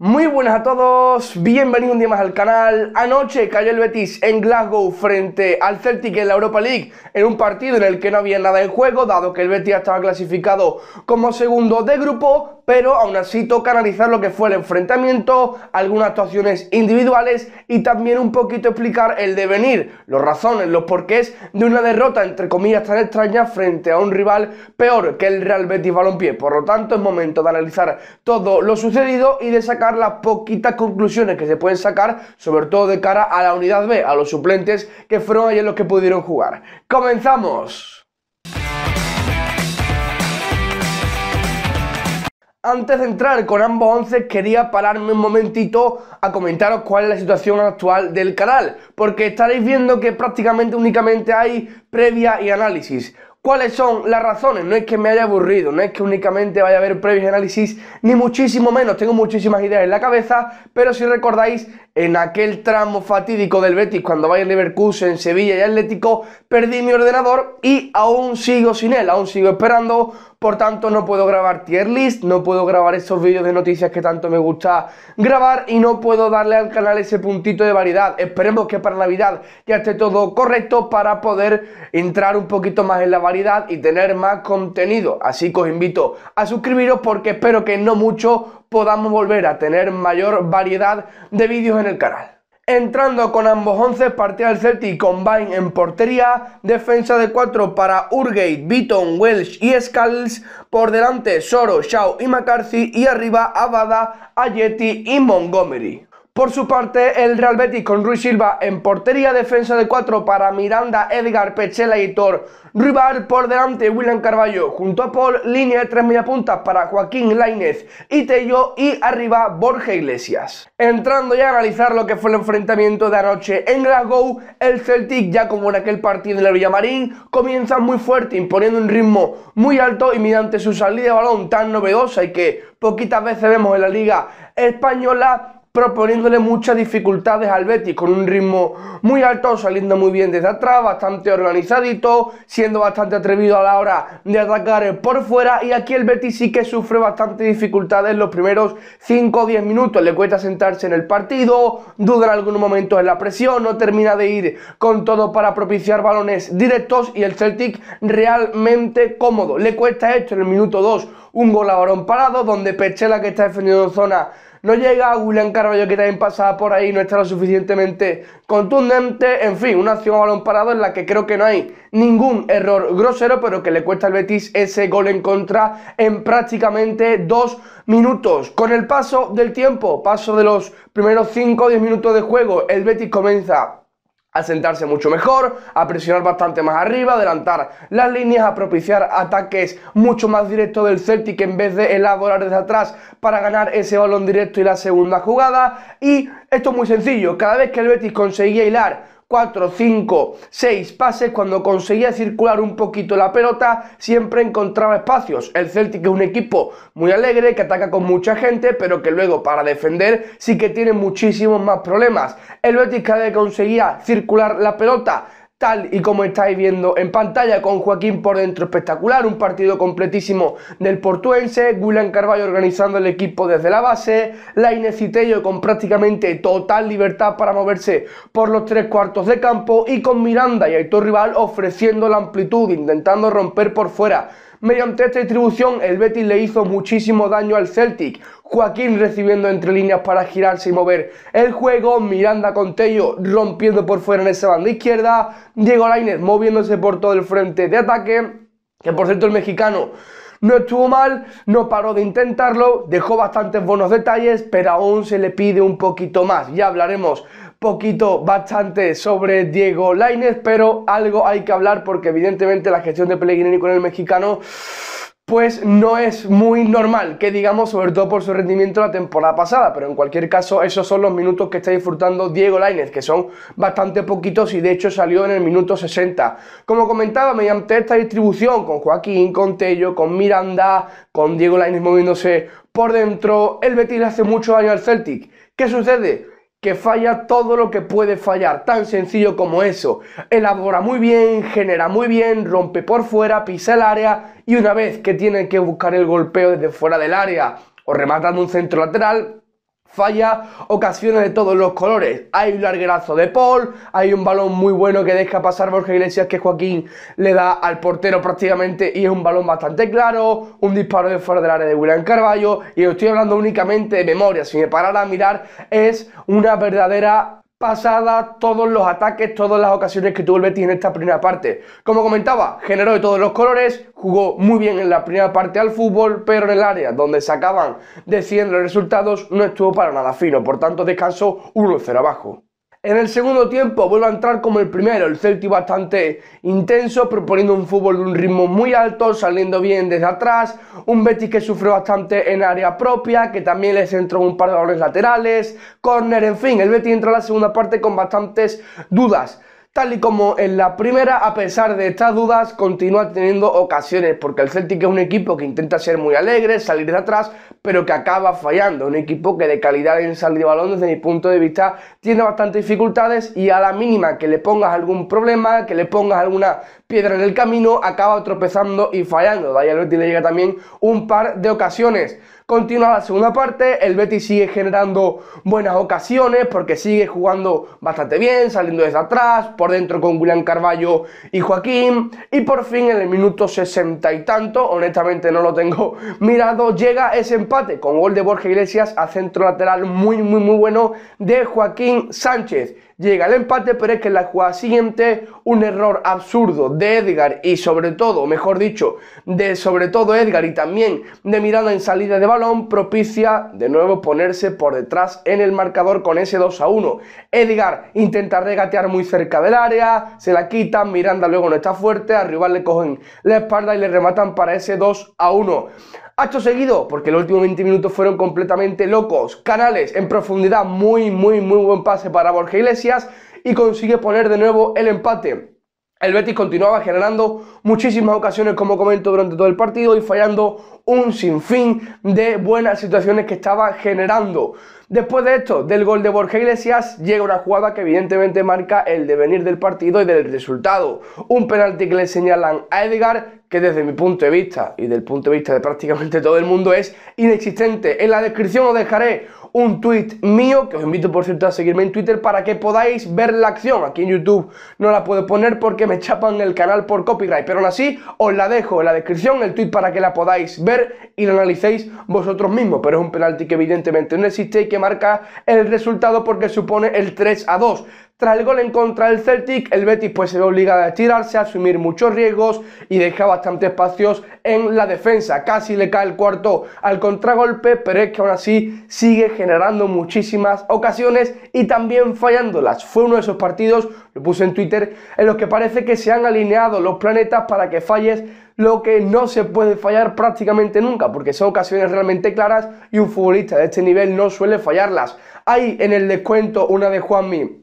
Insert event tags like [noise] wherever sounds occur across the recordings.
Muy buenas a todos, bienvenidos un día más al canal. Anoche cayó el Betis en Glasgow frente al Celtic en la Europa League, en un partido en el que no había nada en juego, dado que el Betis estaba clasificado como segundo de grupo, pero aún así toca analizar lo que fue el enfrentamiento, algunas actuaciones individuales y también un poquito explicar el devenir, los razones, los porqués de una derrota entre comillas tan extraña frente a un rival peor que el Real Betis Balompié. Por lo tanto, es momento de analizar todo lo sucedido y de sacar las poquitas conclusiones que se pueden sacar, sobre todo de cara a la unidad B, a los suplentes que fueron ayer los que pudieron jugar. ¡Comenzamos! Antes de entrar con ambos 11 quería pararme un momentito a comentaros cuál es la situación actual del canal, porque estaréis viendo que prácticamente únicamente hay previa y análisis. ¿Cuáles son las razones? No es que me haya aburrido, no es que únicamente vaya a haber previos análisis, ni muchísimo menos. Tengo muchísimas ideas en la cabeza, pero si recordáis, en aquel tramo fatídico del Betis, cuando vaya en Leverkusen, Sevilla y Atlético, perdí mi ordenador y aún sigo sin él, aún sigo esperando por tanto, no puedo grabar tier list, no puedo grabar esos vídeos de noticias que tanto me gusta grabar y no puedo darle al canal ese puntito de variedad. Esperemos que para Navidad ya esté todo correcto para poder entrar un poquito más en la variedad y tener más contenido. Así que os invito a suscribiros porque espero que no mucho podamos volver a tener mayor variedad de vídeos en el canal. Entrando con ambos 11 partía el Celtic con Bain en portería, defensa de 4 para Urgate, Beaton, Welsh y Skulls, por delante Soro, Shaw y McCarthy y arriba Abada, Ayeti y Montgomery. Por su parte, el Real Betis con Ruiz Silva en portería, defensa de 4 para Miranda, Edgar, Pechela y Thor. Rival por delante, William Carballo. Junto a Paul, línea de 3 puntas para Joaquín Lainez y Tello. Y arriba, Borja Iglesias. Entrando ya a analizar lo que fue el enfrentamiento de anoche en Glasgow, el Celtic, ya como en aquel partido en la Villamarín, comienza muy fuerte, imponiendo un ritmo muy alto y mediante su salida de balón tan novedosa y que poquitas veces vemos en la liga española proponiéndole muchas dificultades al Betis, con un ritmo muy alto, saliendo muy bien desde atrás, bastante organizadito, siendo bastante atrevido a la hora de atacar por fuera. Y aquí el Betis sí que sufre bastante dificultades los primeros 5 o 10 minutos. Le cuesta sentarse en el partido, duda en algunos momentos en la presión, no termina de ir con todo para propiciar balones directos y el Celtic realmente cómodo. Le cuesta esto en el minuto 2 un gol a varón parado, donde Pechela que está defendiendo zona no llega, a William Carvalho, que también pasaba por ahí no está lo suficientemente contundente, en fin, una acción a balón parado en la que creo que no hay ningún error grosero, pero que le cuesta al Betis ese gol en contra en prácticamente dos minutos. Con el paso del tiempo, paso de los primeros 5 o 10 minutos de juego, el Betis comienza a sentarse mucho mejor, a presionar bastante más arriba, adelantar las líneas, a propiciar ataques mucho más directos del Celtic en vez de elaborar desde atrás para ganar ese balón directo y la segunda jugada. Y esto es muy sencillo, cada vez que el Betis conseguía hilar 4, 5, 6 pases, cuando conseguía circular un poquito la pelota, siempre encontraba espacios. El Celtic es un equipo muy alegre, que ataca con mucha gente, pero que luego para defender sí que tiene muchísimos más problemas. El Betis cada vez conseguía circular la pelota, tal y como estáis viendo en pantalla con Joaquín por dentro espectacular, un partido completísimo del portuense, William Carballo organizando el equipo desde la base, la Inés con prácticamente total libertad para moverse por los tres cuartos de campo y con Miranda y Aitor Rival ofreciendo la amplitud, intentando romper por fuera Mediante esta distribución, el Betis le hizo muchísimo daño al Celtic. Joaquín recibiendo entre líneas para girarse y mover el juego. Miranda Contello rompiendo por fuera en esa banda izquierda. Diego Lainez moviéndose por todo el frente de ataque. Que por cierto, el mexicano no estuvo mal, no paró de intentarlo, dejó bastantes buenos detalles, pero aún se le pide un poquito más. Ya hablaremos poquito, bastante sobre Diego Lainez, pero algo hay que hablar porque evidentemente la gestión de Pellegrini con el mexicano pues no es muy normal, que digamos, sobre todo por su rendimiento la temporada pasada, pero en cualquier caso esos son los minutos que está disfrutando Diego Lainez, que son bastante poquitos y de hecho salió en el minuto 60. Como comentaba, mediante esta distribución con Joaquín, con Tello, con Miranda, con Diego Lainez moviéndose por dentro, el Betis le hace mucho daño al Celtic. ¿Qué sucede? que falla todo lo que puede fallar, tan sencillo como eso. Elabora muy bien, genera muy bien, rompe por fuera, pisa el área y una vez que tiene que buscar el golpeo desde fuera del área o rematando un centro lateral, Falla ocasiones de todos los colores. Hay un larguerazo de Paul, hay un balón muy bueno que deja pasar Borja Iglesias que Joaquín le da al portero prácticamente y es un balón bastante claro, un disparo de fuera del área de William Carballo y estoy hablando únicamente de memoria, si me parara a mirar es una verdadera pasada todos los ataques, todas las ocasiones que tuvo el Betis en esta primera parte. Como comentaba, generó de todos los colores, jugó muy bien en la primera parte al fútbol, pero en el área donde se acaban decidiendo los resultados no estuvo para nada fino, por tanto descansó 1-0 abajo. En el segundo tiempo vuelve a entrar como el primero, el Celtic bastante intenso, proponiendo un fútbol de un ritmo muy alto, saliendo bien desde atrás, un Betis que sufrió bastante en área propia, que también les entró un par de goles laterales, córner, en fin, el Betis entra a la segunda parte con bastantes dudas. Tal y como en la primera, a pesar de estas dudas, continúa teniendo ocasiones, porque el Celtic es un equipo que intenta ser muy alegre, salir de atrás, pero que acaba fallando. Un equipo que de calidad en salir de balón, desde mi punto de vista, tiene bastantes dificultades y a la mínima que le pongas algún problema, que le pongas alguna piedra en el camino, acaba tropezando y fallando. De ahí al Betis le llega también un par de ocasiones. Continúa la segunda parte, el Betis sigue generando buenas ocasiones porque sigue jugando bastante bien, saliendo desde atrás, por dentro con Julián Carballo y Joaquín. Y por fin en el minuto sesenta y tanto, honestamente no lo tengo [laughs] mirado, llega ese empate con gol de Borja Iglesias a centro lateral muy muy muy bueno de Joaquín Sánchez llega el empate, pero es que en la jugada siguiente un error absurdo de Edgar y sobre todo, mejor dicho, de sobre todo Edgar y también de Miranda en salida de balón propicia de nuevo ponerse por detrás en el marcador con ese 2 a 1. Edgar intenta regatear muy cerca del área, se la quitan, Miranda luego no está fuerte, al rival le cogen la espalda y le rematan para ese 2 a 1 hacho seguido, porque los últimos 20 minutos fueron completamente locos. Canales en profundidad, muy, muy, muy buen pase para Borja Iglesias y consigue poner de nuevo el empate. El Betis continuaba generando muchísimas ocasiones, como comento, durante todo el partido y fallando un sinfín de buenas situaciones que estaba generando. Después de esto, del gol de Borja Iglesias, llega una jugada que evidentemente marca el devenir del partido y del resultado. Un penalti que le señalan a Edgar, que desde mi punto de vista y del punto de vista de prácticamente todo el mundo es inexistente. En la descripción os dejaré un tweet mío, que os invito por cierto a seguirme en Twitter para que podáis ver la acción. Aquí en YouTube no la puedo poner porque me chapan el canal por copyright, pero aún así os la dejo en la descripción, el tweet para que la podáis ver y la analicéis vosotros mismos. Pero es un penalti que evidentemente no existe y que marca el resultado porque supone el 3 a 2. Tras el gol en contra del Celtic, el Betis pues se ve obligado a estirarse, a asumir muchos riesgos y deja bastantes espacios en la defensa. Casi le cae el cuarto al contragolpe, pero es que aún así sigue generando muchísimas ocasiones y también fallándolas. Fue uno de esos partidos, lo puse en Twitter, en los que parece que se han alineado los planetas para que falles lo que no se puede fallar prácticamente nunca, porque son ocasiones realmente claras y un futbolista de este nivel no suele fallarlas. Hay en el descuento una de Juanmi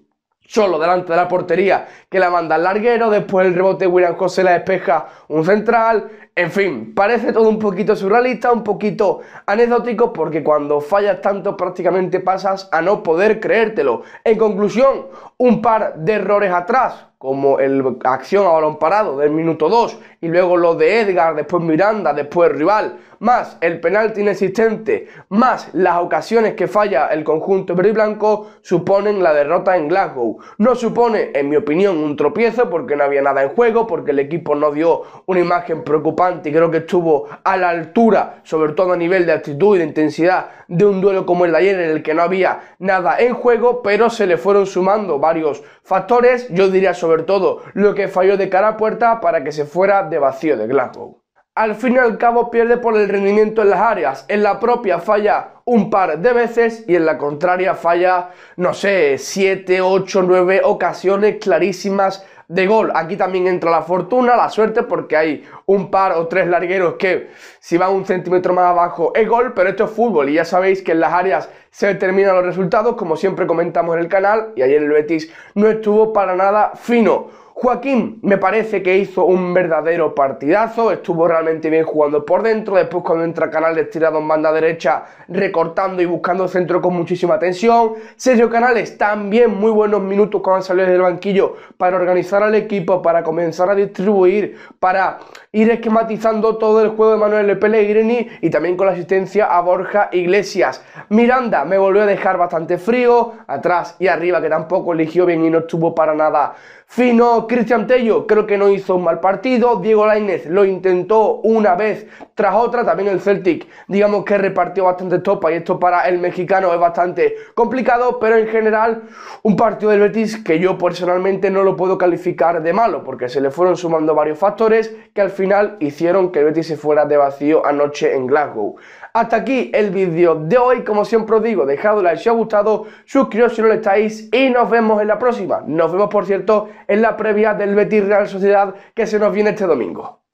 solo delante de la portería, que la manda el larguero, después el rebote de William José la despeja un central, en fin, parece todo un poquito surrealista, un poquito anecdótico, porque cuando fallas tanto prácticamente pasas a no poder creértelo. En conclusión, un par de errores atrás, como el acción a balón parado del minuto 2 y luego lo de Edgar, después Miranda, después rival, más el penalti inexistente, más las ocasiones que falla el conjunto verde blanco suponen la derrota en Glasgow. No supone, en mi opinión, un tropiezo porque no había nada en juego, porque el equipo no dio una imagen preocupante y creo que estuvo a la altura, sobre todo a nivel de actitud y de intensidad de un duelo como el de ayer en el que no había nada en juego, pero se le fueron sumando varios factores, yo diría sobre todo lo que falló de cara a puerta para que se fuera de vacío de Glasgow. Al fin y al cabo pierde por el rendimiento en las áreas, en la propia falla un par de veces y en la contraria falla, no sé, 7, 8, 9 ocasiones clarísimas de gol. Aquí también entra la fortuna, la suerte, porque hay un par o tres largueros que si van un centímetro más abajo es gol, pero esto es fútbol y ya sabéis que en las áreas se determinan los resultados, como siempre comentamos en el canal, y ayer el Betis no estuvo para nada fino. Joaquín me parece que hizo un verdadero partidazo, estuvo realmente bien jugando por dentro, después cuando entra Canales tirado en banda derecha, recortando y buscando centro con muchísima atención. Sergio Canales también muy buenos minutos cuando salió del banquillo para organizar al equipo, para comenzar a distribuir, para ir esquematizando todo el juego de Manuel Pellegrini y también con la asistencia a Borja Iglesias. Miranda me volvió a dejar bastante frío, atrás y arriba, que tampoco eligió bien y no estuvo para nada fino. Cristian Tello creo que no hizo un mal partido. Diego Lainez lo intentó una vez tras otra. También el Celtic, digamos que repartió bastante topa y esto para el mexicano es bastante complicado, pero en general un partido del Betis que yo personalmente no lo puedo calificar de malo porque se le fueron sumando varios factores que al final hicieron que el Betis se fuera de vacío anoche en Glasgow. Hasta aquí el vídeo de hoy, como siempre os digo, dejad un like si os ha gustado, suscribiros si no lo estáis y nos vemos en la próxima. Nos vemos, por cierto, en la previa del Betis Real Sociedad que se nos viene este domingo.